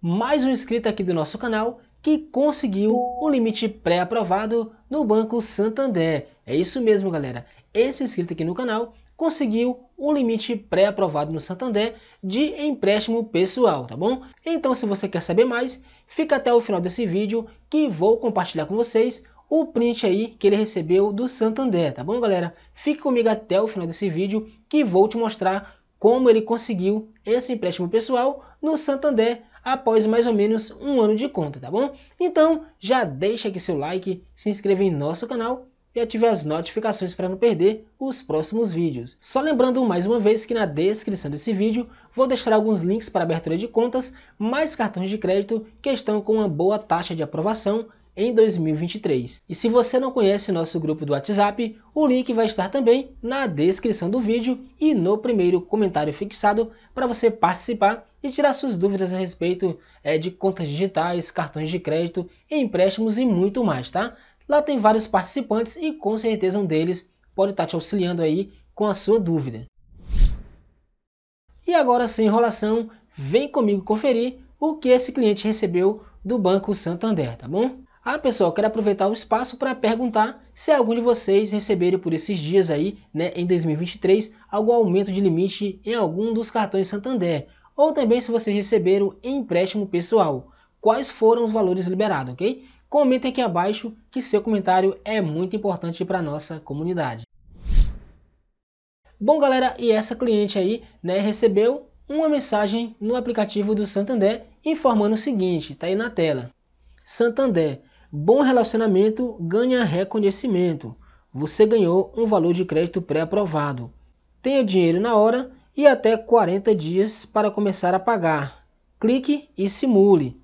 mais um inscrito aqui do nosso canal que conseguiu um limite pré-aprovado no Banco Santander. É isso mesmo, galera. Esse inscrito aqui no canal conseguiu um limite pré-aprovado no Santander de empréstimo pessoal, tá bom? Então, se você quer saber mais, fica até o final desse vídeo que vou compartilhar com vocês o print aí que ele recebeu do Santander, tá bom, galera? Fique comigo até o final desse vídeo que vou te mostrar como ele conseguiu esse empréstimo pessoal no Santander após mais ou menos um ano de conta, tá bom? Então já deixa aqui seu like, se inscreva em nosso canal e ative as notificações para não perder os próximos vídeos. Só lembrando mais uma vez que na descrição desse vídeo vou deixar alguns links para abertura de contas, mais cartões de crédito que estão com uma boa taxa de aprovação em 2023. E se você não conhece nosso grupo do WhatsApp, o link vai estar também na descrição do vídeo e no primeiro comentário fixado para você participar e tirar suas dúvidas a respeito é, de contas digitais, cartões de crédito, empréstimos e muito mais, tá? Lá tem vários participantes e com certeza um deles pode estar tá te auxiliando aí com a sua dúvida. E agora, sem enrolação, vem comigo conferir o que esse cliente recebeu do Banco Santander, tá bom? Ah, pessoal, quero aproveitar o espaço para perguntar se algum de vocês receberam por esses dias aí, né, em 2023, algum aumento de limite em algum dos cartões Santander, ou também se vocês receberam empréstimo pessoal. Quais foram os valores liberados, ok? Comenta aqui abaixo que seu comentário é muito importante para a nossa comunidade. Bom, galera, e essa cliente aí, né, recebeu uma mensagem no aplicativo do Santander informando o seguinte, tá aí na tela. Santander, Bom relacionamento ganha reconhecimento. Você ganhou um valor de crédito pré-aprovado. Tenha dinheiro na hora e até 40 dias para começar a pagar. Clique e simule.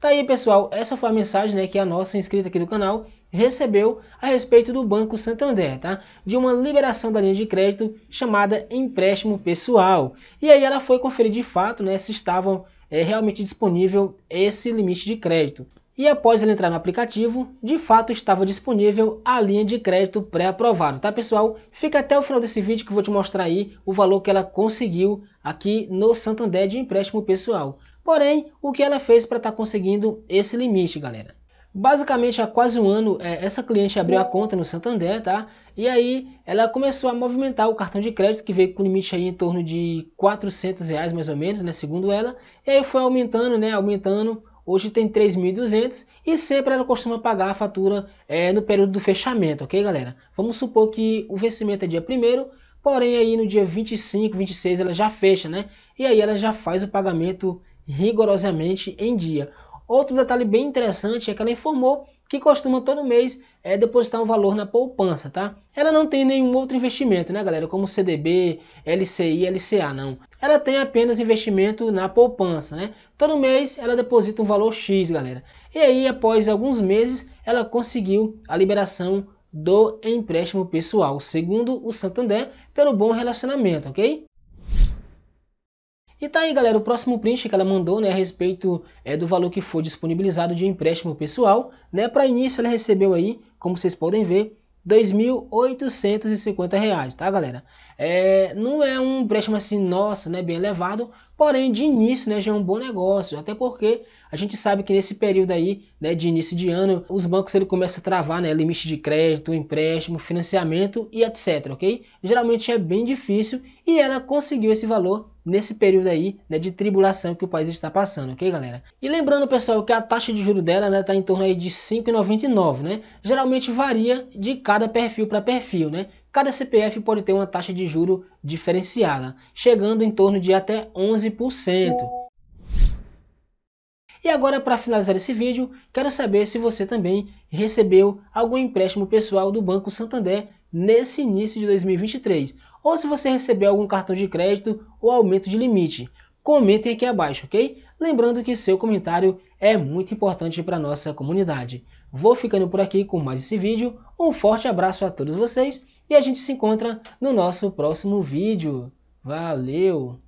Tá aí pessoal, essa foi a mensagem né, que a nossa inscrita aqui do canal recebeu a respeito do Banco Santander, tá? De uma liberação da linha de crédito chamada empréstimo pessoal. E aí ela foi conferir de fato, né, se estavam é, eh, realmente disponível esse limite de crédito e após ele entrar no aplicativo, de fato estava disponível a linha de crédito pré-aprovado, tá pessoal? Fica até o final desse vídeo que eu vou te mostrar aí o valor que ela conseguiu aqui no Santander de empréstimo pessoal. Porém, o que ela fez para estar tá conseguindo esse limite, galera? Basicamente, há quase um ano, é, essa cliente abriu a conta no Santander, tá? E aí, ela começou a movimentar o cartão de crédito, que veio com limite aí em torno de 400 reais, mais ou menos, né? Segundo ela. E aí foi aumentando, né? Aumentando, hoje tem 3.200 e sempre ela costuma pagar a fatura é, no período do fechamento, ok galera? Vamos supor que o vencimento é dia 1 porém aí no dia 25, 26 ela já fecha, né? E aí ela já faz o pagamento rigorosamente em dia. Outro detalhe bem interessante é que ela informou que costuma todo mês é, depositar um valor na poupança, tá? Ela não tem nenhum outro investimento, né, galera? Como CDB, LCI, LCA, não. Ela tem apenas investimento na poupança, né? Todo mês ela deposita um valor X, galera. E aí, após alguns meses, ela conseguiu a liberação do empréstimo pessoal, segundo o Santander, pelo bom relacionamento, ok? E tá aí, galera, o próximo print que ela mandou, né, a respeito é, do valor que foi disponibilizado de empréstimo pessoal, né, para início ela recebeu aí, como vocês podem ver, R$ 2.850, tá, galera? É, não é um empréstimo assim, nossa, né, bem elevado, porém, de início, né, já é um bom negócio, até porque a gente sabe que nesse período aí, né, de início de ano, os bancos ele começa a travar, né, limite de crédito, empréstimo, financiamento e etc, ok? Geralmente é bem difícil e ela conseguiu esse valor nesse período aí né, de tribulação que o país está passando, ok galera? E lembrando pessoal que a taxa de juro dela está né, tá em torno aí de 5,99, né? Geralmente varia de cada perfil para perfil, né? Cada CPF pode ter uma taxa de juro diferenciada, chegando em torno de até 11%. E agora, para finalizar esse vídeo, quero saber se você também recebeu algum empréstimo pessoal do Banco Santander nesse início de 2023, ou se você receber algum cartão de crédito ou aumento de limite. Comentem aqui abaixo, ok? Lembrando que seu comentário é muito importante para nossa comunidade. Vou ficando por aqui com mais esse vídeo. Um forte abraço a todos vocês e a gente se encontra no nosso próximo vídeo. Valeu!